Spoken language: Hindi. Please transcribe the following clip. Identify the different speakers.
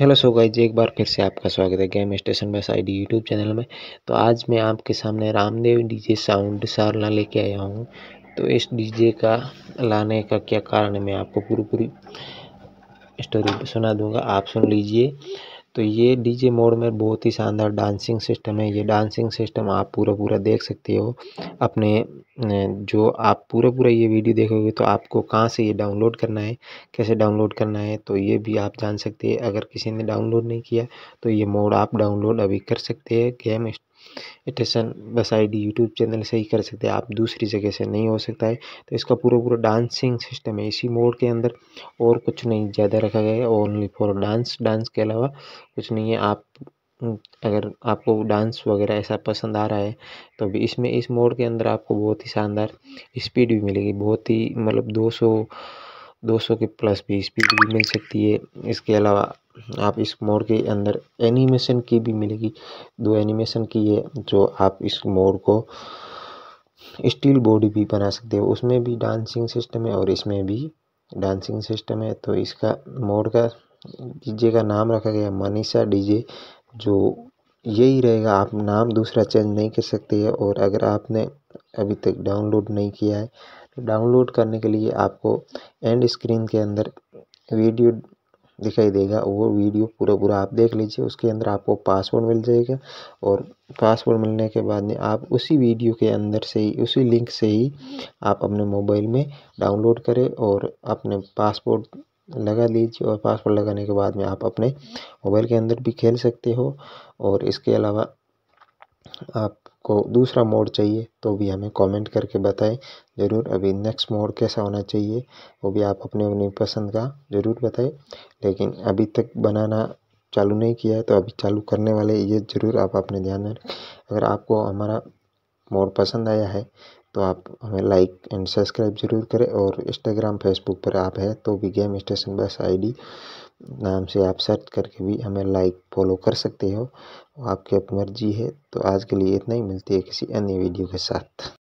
Speaker 1: हेलो सो जी एक बार फिर से आपका स्वागत है game station bus I D YouTube channel में तो आज मैं आपके सामने रामदेव डीजे साउंड सारना लेके आया हूँ तो इस डीजे का लाने का क्या कारण है मैं आपको पूरी पूरी स्टोरी सुना दूंगा आप सुन लीजिए तो ये डीजे मोड में बहुत ही शानदार डांसिंग सिस्टम है ये डांसिंग सिस्टम आप पूरा पूरा देख सकते हो अपने जो आप पूरा पूरा ये वीडियो देखोगे तो आपको कहाँ से ये डाउनलोड करना है कैसे डाउनलोड करना है तो ये भी आप जान सकते हैं अगर किसी ने डाउनलोड नहीं किया तो ये मोड आप डाउनलोड अभी कर सकते हैं गेम एटेशन बस आई डी यूट्यूब चैनल से ही कर सकते हैं आप दूसरी जगह से नहीं हो सकता है तो इसका पूरा पूरा डांसिंग सिस्टम है इसी मोड के अंदर और कुछ नहीं ज़्यादा रखा गया है ओनली फॉर डांस डांस के अलावा कुछ नहीं है आप अगर आपको डांस वगैरह ऐसा पसंद आ रहा है तो भी इसमें इस मोड के अंदर आपको बहुत ही शानदार स्पीड भी मिलेगी बहुत ही मतलब सौ 200 के प्लस भी स्पीड भी मिल सकती है इसके अलावा आप इस मोड के अंदर एनिमेशन की भी मिलेगी दो एनिमेशन की है जो आप इस मोड को स्टील बॉडी भी बना सकते हो उसमें भी डांसिंग सिस्टम है और इसमें भी डांसिंग सिस्टम है तो इसका मोड का डीजे का नाम रखा गया मनीषा डीजे जो यही रहेगा आप नाम दूसरा चेंज नहीं कर सकते हैं और अगर आपने अभी तक डाउनलोड नहीं किया है डाउनलोड करने के लिए आपको एंड स्क्रीन के अंदर वीडियो दिखाई देगा वो वीडियो पूरा पूरा आप देख लीजिए उसके अंदर आपको पासवर्ड मिल जाएगा और पासवर्ड मिलने के बाद में आप उसी वीडियो के अंदर से ही उसी लिंक से ही आप अपने मोबाइल में डाउनलोड करें और अपने पासपोर्ट लगा लीजिए और पासवर्ड लगाने के बाद में आप अपने मोबाइल के अंदर भी खेल सकते हो और इसके अलावा आप को दूसरा मोड चाहिए तो भी हमें कमेंट करके बताएं ज़रूर अभी नेक्स्ट मोड कैसा होना चाहिए वो भी आप अपने अपनी पसंद का ज़रूर बताएं लेकिन अभी तक बनाना चालू नहीं किया है तो अभी चालू करने वाले ये ज़रूर आप अपने ध्यान में अगर आपको हमारा मोड पसंद आया है तो आप हमें लाइक एंड सब्सक्राइब जरूर करें और इंस्टाग्राम फेसबुक पर आप हैं तो भी गेम स्टेशन बस आई नाम से आप सर्च करके भी हमें लाइक फॉलो कर सकते हो आपकी अपनी मर्जी है तो आज के लिए इतना ही मिलती है किसी अन्य वीडियो के साथ